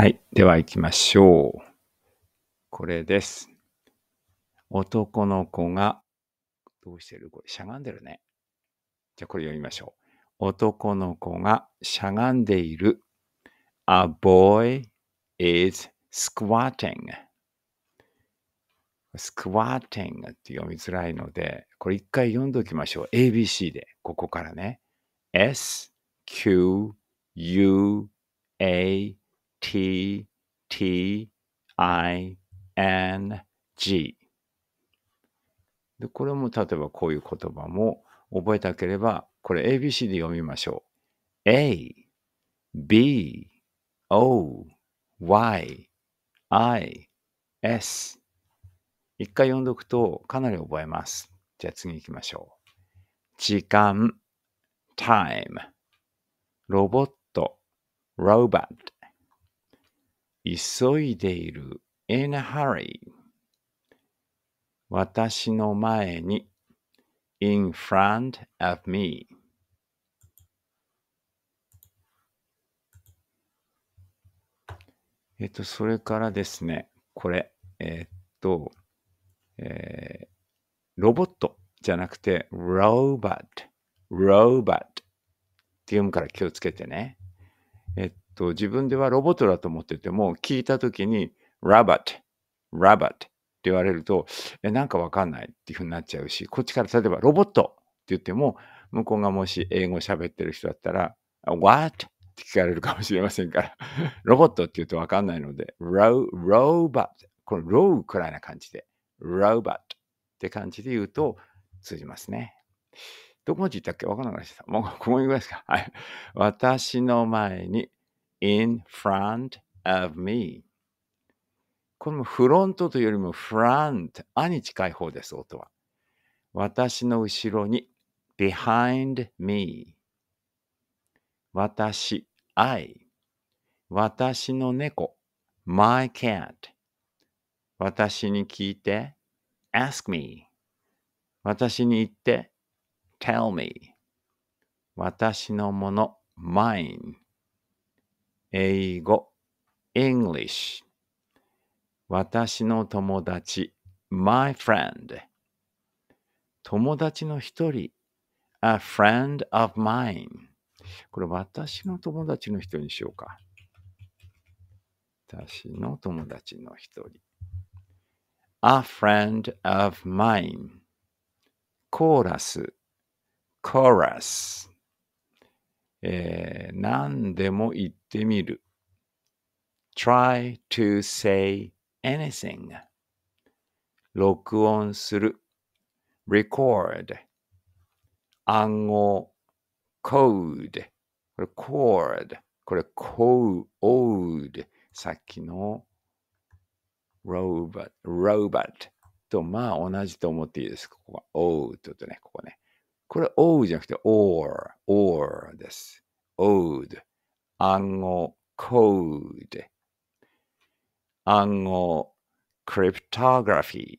はい。では行きましょう。これです。男の子が、どうしてるこれ、しゃがんでるね。じゃあこれ読みましょう。男の子がしゃがんでいる。A boy is squatting. スクワーティングって読みづらいので、これ一回読んでおきましょう。ABC で、ここからね。S, Q, U, A, t t i n g でこれも例えばこういう言葉も覚えたければこれ ABC で読みましょう A B O Y I S 一回読んどくとかなり覚えますじゃあ次行きましょう時間 time ロボット robot 急いでいる in a hurry 私の前に in front of me えっと、それからですね、これ、えー、っと、えー、ロボットじゃなくて、ローバット、ローバットって読むから気をつけてね。えっと、自分ではロボットだと思ってても、聞いたときに、ラバット、ラバットって言われると、え、なんかわかんないっていうふうになっちゃうし、こっちから例えばロボットって言っても、向こうがもし英語喋ってる人だったら、What? って聞かれるかもしれませんから、ロボットって言うとわかんないので、ロローバット、このローくらいな感じで、ローバットって感じで言うと通じますね。どこまで言ったっけわからなかなっちゃった。もうここ ぐらいですか。はい。私の前に、in front of me。このフロントというよりもフラント、あに近い方です、音は。私の後ろに、behind me。私、I。私の猫、my cat。私に聞いて、ask me。私に言って、tell me 私のもの mine 英語 English 私の友達 my friend 友達の一人 a friend of mine これ私の友達の人にしようか私の友達の一人 a friend of mine コーラス chorus、えー、何でも言ってみる try to say anything 録音する record 暗号 code これ cord これ code さっきの robot robot とまあ同じと思っていいです。ここは o l d とね、ここね。これ、おうじゃなくて、おう、おうです。おう、暗号、コード。暗号、クリプトグラフィー。